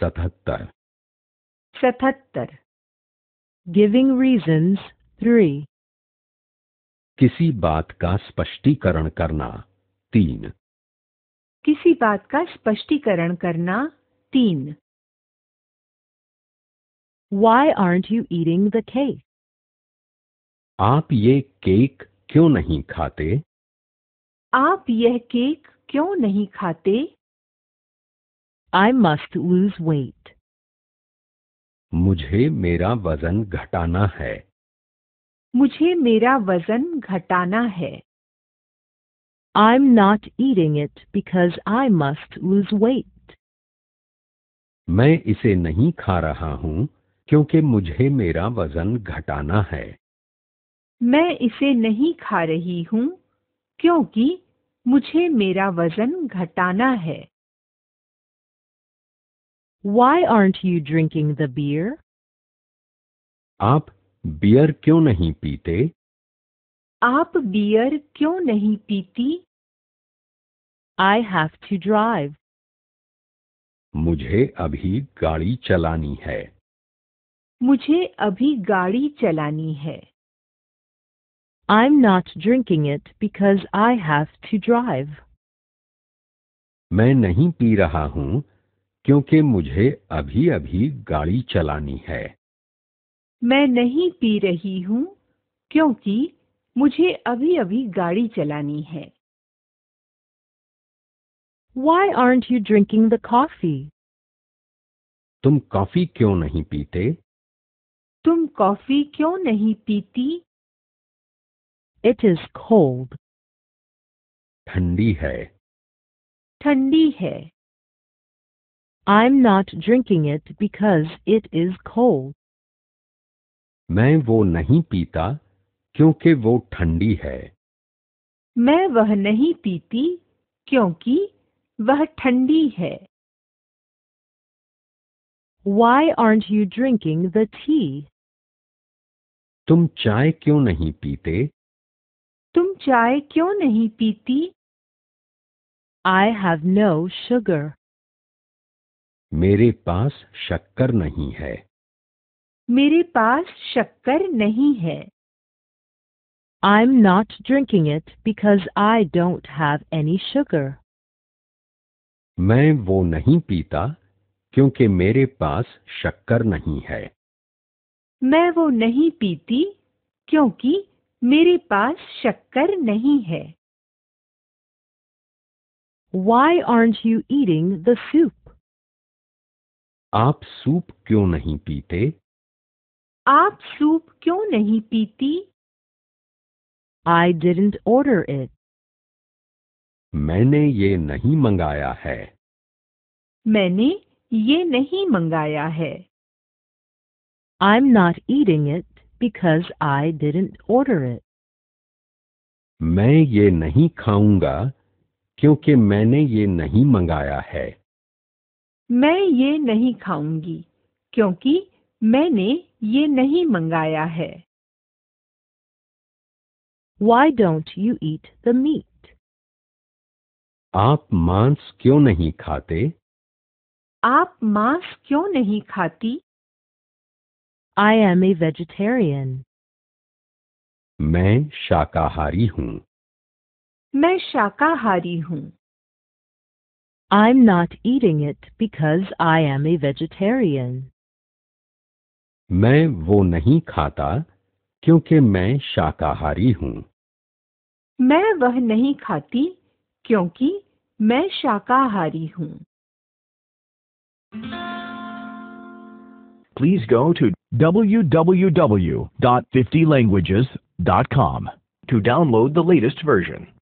सतहत्तर सतहत्तर giving regions three किसी बात का स्पष्टीकरण करना तीन किसी बात का स्पष्टीकरण करना तीन Why aren't you eating the cake? आप ये केक क्यों नहीं खाते आप यह केक क्यों नहीं खाते I must lose weight. मुझे मेरा वजन घटाना है मुझे मेरा वजन घटाना है I'm not eating it because I must lose weight. मैं इसे नहीं खा रहा हूँ क्योंकि मुझे मेरा वजन घटाना है मैं इसे नहीं खा रही हूँ क्योंकि मुझे मेरा वजन घटाना है Why aren't you drinking the beer? आप बियर क्यों नहीं पीते आप बियर क्यों नहीं पीती I have to drive. मुझे अभी गाड़ी चलानी है मुझे अभी गाड़ी चलानी है I'm not drinking it because I have to drive. मैं नहीं पी रहा हूँ क्योंकि मुझे अभी अभी गाड़ी चलानी है मैं नहीं पी रही हूँ क्योंकि मुझे अभी अभी गाड़ी चलानी है Why aren't you drinking the coffee? तुम कॉफी क्यों नहीं पीते तुम कॉफी क्यों नहीं पीती It is cold. ठंडी है ठंडी है I'm not drinking it because it is cold. मैं वो नहीं पीता क्योंकि वो ठंडी है मैं वह नहीं पीती क्योंकि वह ठंडी है Why aren't you drinking the tea? तुम चाय क्यों नहीं पीते तुम चाय क्यों नहीं पीती I have no sugar. मेरे पास शक्कर नहीं है मेरे पास शक्कर नहीं है I'm not drinking it because I don't have any sugar. मैं वो नहीं पीता क्योंकि मेरे पास शक्कर नहीं है मैं वो नहीं पीती क्योंकि मेरे पास शक्कर नहीं है Why aren't you eating the soup? आप सूप क्यों नहीं पीते आप सूप क्यों नहीं पीती आई डिंट ऑर्डर इट मैंने ये नहीं मंगाया है मैंने ये नहीं मंगाया है I am not eating it because I didn't order it मैं ये नहीं खाऊंगा क्योंकि मैंने ये नहीं मंगाया है मैं ये नहीं खाऊंगी क्योंकि मैंने ये नहीं मंगाया है Why don't you eat the meat? आप मांस क्यों नहीं खाते आप मांस क्यों नहीं खाती I am a vegetarian. मैं शाकाहारी हूँ मैं शाकाहारी हूँ I'm not eating it because I am a vegetarian. मैं वो नहीं खाता क्योंकि मैं शाकाहारी हूँ मैं वह नहीं खाती क्योंकि मैं शाकाहारी हूँ Please go to www.50languages.com to download the latest version.